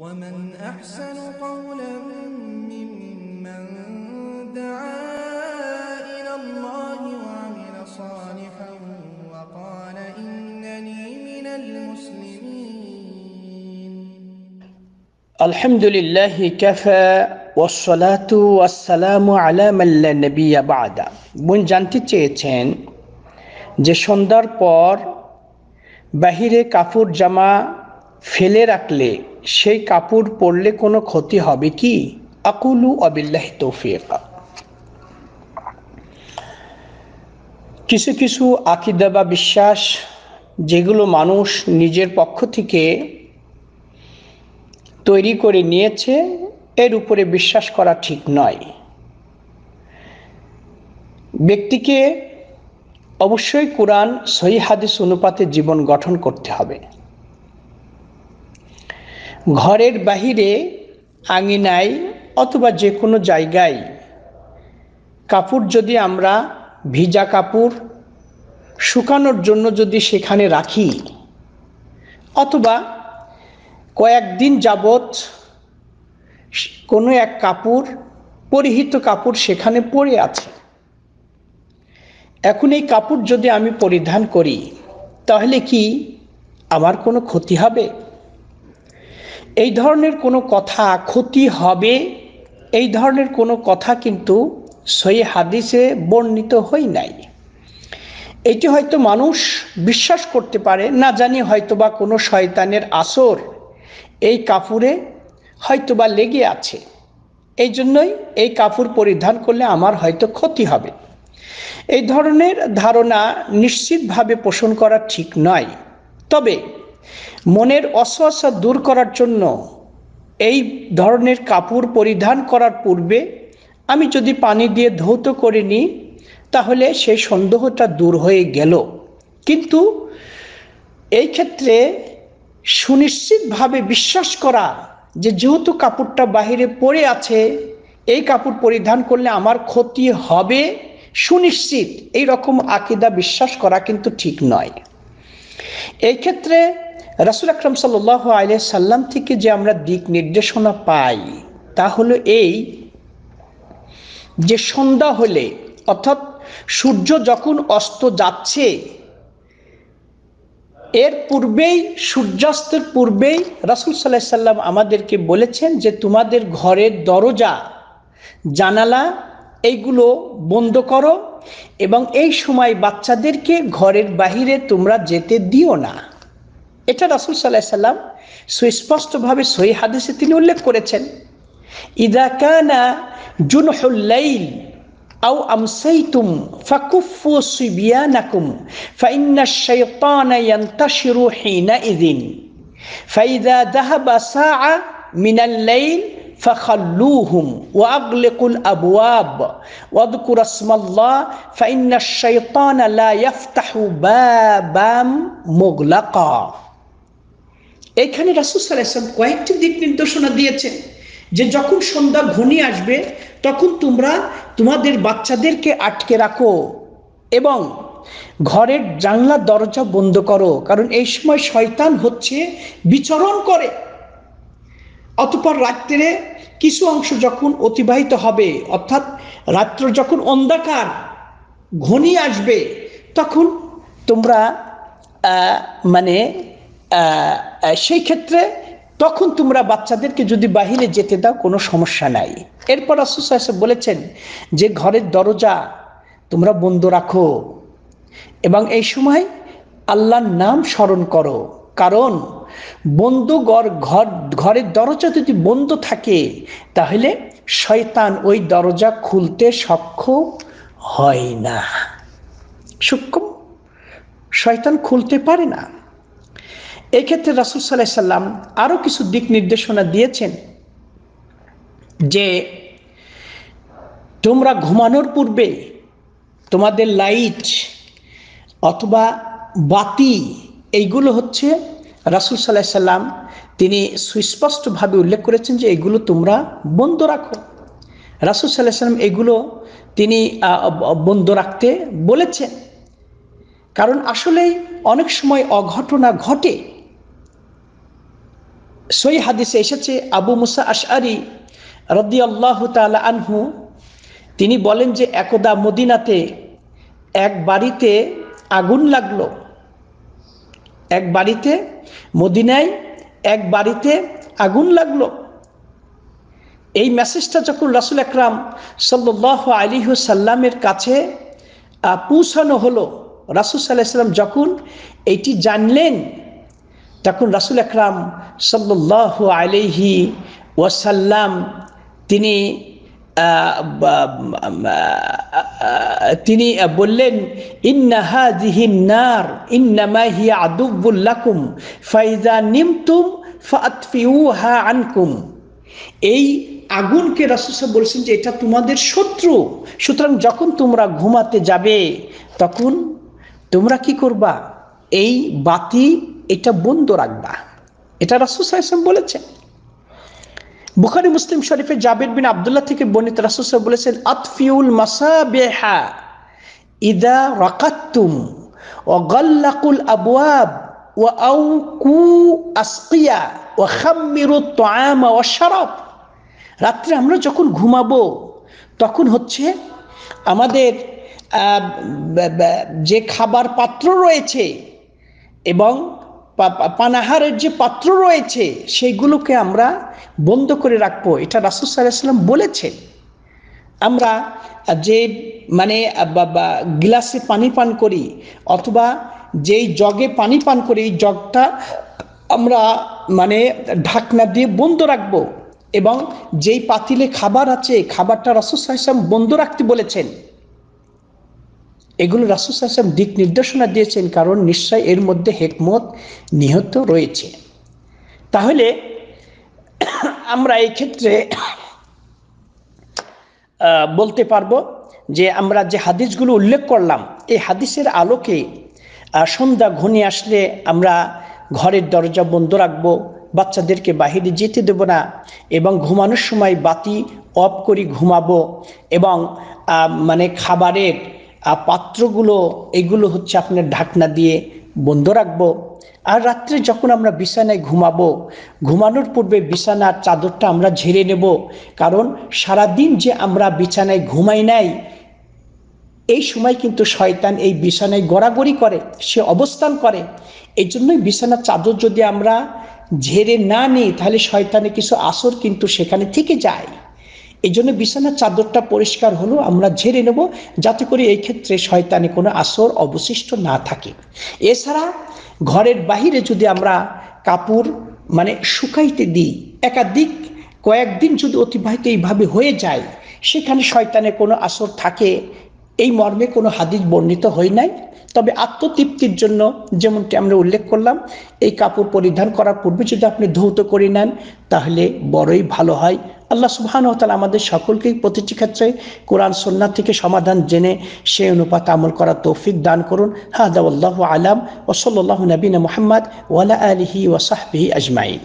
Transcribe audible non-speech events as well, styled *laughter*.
ومن أحسن قولا ممن دعا إلى الله وعمل صالحا وقال إنني من المسلمين الحمد لله كفى والصلاة والسلام على من لا نبي بعد বোন জানতে চেয়েছেন যে সন্ধ্যার পর বাহিরে কাপড় জামা ফেলে রাখলে সেই কাপড় পরলে কোনো ক্ষতি হবে কি আকুলু অবিল্লাহ তৌফিকা কিছু কিছু আকিদা বা বিশ্বাস যেগুলো মানুষ নিজের পক্ষ থেকে তৈরি করে নিয়েছে এর উপরে বিশ্বাস করা ঠিক নয় ব্যক্তিকে অবশ্যই কোরআন সহি হাদিস অনুপাতে জীবন গঠন করতে হবে ঘরের বাহিরে আঙিনায় অথবা যে কোনো জায়গায় কাপড় যদি আমরা ভিজা কাপড় শুকানোর জন্য যদি সেখানে রাখি অথবা কয়েকদিন যাবৎ কোনো এক কাপড় পরিহিত কাপড় সেখানে পড়ে আছে এখন এই কাপড় যদি আমি পরিধান করি তাহলে কি আমার কোনো ক্ষতি হবে এই ধরনের কোনো কথা ক্ষতি হবে এই ধরনের কোনো কথা কিন্তু সই হাদিসে বর্ণিত হই নাই এটি হয়তো মানুষ বিশ্বাস করতে পারে না জানি হয়তো বা কোনো শয়তানের আসর এই কাপড়ে হয়তো বা লেগে আছে এই জন্যই এই কাপড় পরিধান করলে আমার হয়তো ক্ষতি হবে এই ধরনের ধারণা নিশ্চিতভাবে পোষণ করা ঠিক নয় তবে মনের অস্বস্থা দূর করার জন্য এই ধরনের কাপড় পরিধান করার পূর্বে আমি যদি পানি দিয়ে ধৌত করে নিই তাহলে সেই সন্দেহটা দূর হয়ে গেল কিন্তু এই ক্ষেত্রে সুনিশ্চিতভাবে বিশ্বাস করা যে যেহেতু কাপড়টা বাহিরে পড়ে আছে এই কাপড় পরিধান করলে আমার ক্ষতি হবে সুনিশ্চিত এই রকম আকিদা বিশ্বাস করা কিন্তু ঠিক নয় এই ক্ষেত্রে রাসুল আকরম সাল্লাহ আলিয়া সাল্লাম থেকে যে আমরা দিক নির্দেশনা পাই তা হলো এই যে সন্ধ্যা হলে অর্থাৎ সূর্য যখন অস্ত যাচ্ছে এর পূর্বেই সূর্যাস্তের পূর্বেই রাসুল সাল্লাহ সাল্লাম আমাদেরকে বলেছেন যে তোমাদের ঘরের দরজা জানালা এইগুলো বন্ধ করো এবং এই সময় বাচ্চাদেরকে ঘরের বাহিরে তোমরা যেতে দিও না এটা রাসুল সাল্লাহ সাল্লাম সুস্পষ্টভাবে সহি হাদিসে তিনি উল্লেখ করেছেন كان جنح الليل أو أمسيتم فكفوا صبيانكم فإن الشيطان ينتشر حينئذ فإذا ذهب ساعة من الليل فخلوهم واغلقوا الابواب واذكر اسم الله فان الشيطان لا يفتح بابا مغلقا এখানে রাসুসাল এসাম কয়েকটি দিক নির্দেশনা দিয়েছে যে যখন সন্ধ্যা ঘনি আসবে তখন তোমরা তোমাদের বাচ্চাদেরকে আটকে রাখো এবং ঘরের জানলা দরজা বন্ধ করো কারণ এই সময় শয়তান হচ্ছে বিচরণ করে অতপর রাত্রে কিছু অংশ যখন অতিবাহিত হবে অর্থাৎ রাত্র যখন অন্ধকার ঘনি আসবে তখন তোমরা মানে সেই ক্ষেত্রে তখন তোমরা বাচ্চাদেরকে যদি বাহিরে যেতে দাও কোনো সমস্যা নাই এরপর আসুস বলেছেন যে ঘরের দরজা তোমরা বন্ধ রাখো এবং এই সময় আল্লাহর নাম স্মরণ করো কারণ বন্ধ ঘর ঘর ঘরের দরজা যদি বন্ধ থাকে তাহলে শয়তান ওই দরজা খুলতে সক্ষম হয় না সক্ষম শয়তান খুলতে পারে না এই ক্ষেত্রে রাসুল সাল্লাহ সাল্লাম আরও কিছু দিক নির্দেশনা দিয়েছেন যে তোমরা ঘুমানোর পূর্বে তোমাদের লাইট অথবা বাতি এইগুলো হচ্ছে রাসুল সাল্লাহ সাল্লাম তিনি সুস্পষ্টভাবে উল্লেখ করেছেন যে এগুলো তোমরা বন্ধ রাখো রাসুল সাল্লাহ সাল্লাম এগুলো তিনি বন্ধ রাখতে বলেছেন কারণ আসলেই অনেক সময় অঘটনা ঘটে সই হাদিসে এসেছে আবু মুসা আশআরি রদ্দি আল্লাহ আনহু তিনি বলেন যে একদা মদিনাতে এক বাড়িতে আগুন লাগলো এক বাড়িতে মদিনায় এক বাড়িতে আগুন লাগলো এই মেসেজটা যখন রাসুল একরাম সাল্লাহ আলী সাল্লামের কাছে পৌঁছানো হলো রাসুল সাল্লাহ সাল্লাম যখন এটি জানলেন তখন রাসুল আকরাম সাল্লাহ আলিহি ওয়াসাল্লাম তিনি তিনি বললেন ইন্নাহা জিহিন নার ইন্নামা আদুবুল্লাকুম ফাইজা নিমতুম ফাতফিউহা আনকুম এই আগুনকে রাসুসা বলছেন যে এটা তোমাদের শত্রু সুতরাং যখন তোমরা ঘুমাতে যাবে তখন তোমরা কি করবা এই বাতি এটা বন্ধ রাখবা এটা রাসুসাইসম বলেছেন বুখারি মুসলিম শরীফে জাবির বিন আবদুল্লাহ থেকে বনিত রাসুস বলেছেন আতফিউল মাসাবেহা ইদা রাকাত্তুম ও গল্লাকুল আবুয়াব ও আউ কু আসকিয়া ও খাম্মিরু তোয়ামা ও রাত্রে আমরা যখন ঘুমাবো তখন হচ্ছে আমাদের যে খাবার পাত্র রয়েছে এবং পানাহারের যে পাত্র রয়েছে সেইগুলোকে আমরা বন্ধ করে রাখবো এটা রাসুল সাল্লাম বলেছেন আমরা যে মানে গিলাসে পানি পান করি অথবা যেই জগে পানি পান করি এই জগটা আমরা মানে ঢাকনা দিয়ে বন্ধ রাখবো এবং যেই পাতিলে খাবার আছে খাবারটা রসদ সাহেব বন্ধ রাখতে বলেছেন এগুলো রাসুস আসলাম দিক নির্দেশনা দিয়েছেন কারণ নিশ্চয় এর মধ্যে হেকমত নিহত রয়েছে তাহলে *coughs* আমরা এই ক্ষেত্রে বলতে পারবো যে আমরা যে হাদিসগুলো উল্লেখ করলাম এই হাদিসের আলোকে সন্ধ্যা ঘনি আসলে আমরা ঘরের দরজা বন্ধ রাখবো বাচ্চাদেরকে বাহিরে যেতে দেব না এবং ঘুমানোর সময় বাতি অফ করি ঘুমাবো এবং মানে খাবারের পাত্রগুলো এগুলো হচ্ছে আপনার ঢাকনা দিয়ে বন্ধ রাখবো আর রাত্রে যখন আমরা বিছানায় ঘুমাবো ঘুমানোর পূর্বে বিছানার চাদরটা আমরা ঝেড়ে নেব কারণ সারাদিন যে আমরা বিছানায় ঘুমাই নাই এই সময় কিন্তু শয়তান এই বিছানায় গড়াগড়ি করে সে অবস্থান করে এই জন্যই বিছানার চাদর যদি আমরা ঝেড়ে না নিই তাহলে শয়তানের কিছু আসর কিন্তু সেখানে থেকে যায় এই জন্য বিছানার চাদরটা পরিষ্কার হলো আমরা ঝেড়ে নেব যাতে করে এই ক্ষেত্রে শয়তানে কোনো আসর অবশিষ্ট না থাকে এছাড়া ঘরের বাহিরে যদি আমরা কাপড় মানে শুকাইতে দিই একাধিক কয়েকদিন যদি অতিবাহিত এইভাবে হয়ে যায় সেখানে শয়তানের কোনো আসর থাকে এই মর্মে কোনো হাদিস বর্ণিত হয় নাই তবে আত্মতৃপ্তির জন্য যেমনটি আমরা উল্লেখ করলাম এই কাপড় পরিধান করার পূর্বে যদি আপনি ধৌত করে নেন তাহলে বড়ই ভালো হয় আল্লাহ সুবহান তালা আমাদের সকলকেই প্রতিটি ক্ষেত্রে কোরআন সন্ন্যার থেকে সমাধান জেনে সে অনুপাত আমল করার তৌফিক দান করুন হাদ আলাম ওসল্লাহ নবীন মোহাম্মদ ওয়ালা আলহি ওয়াসাহবিহি আজমাইন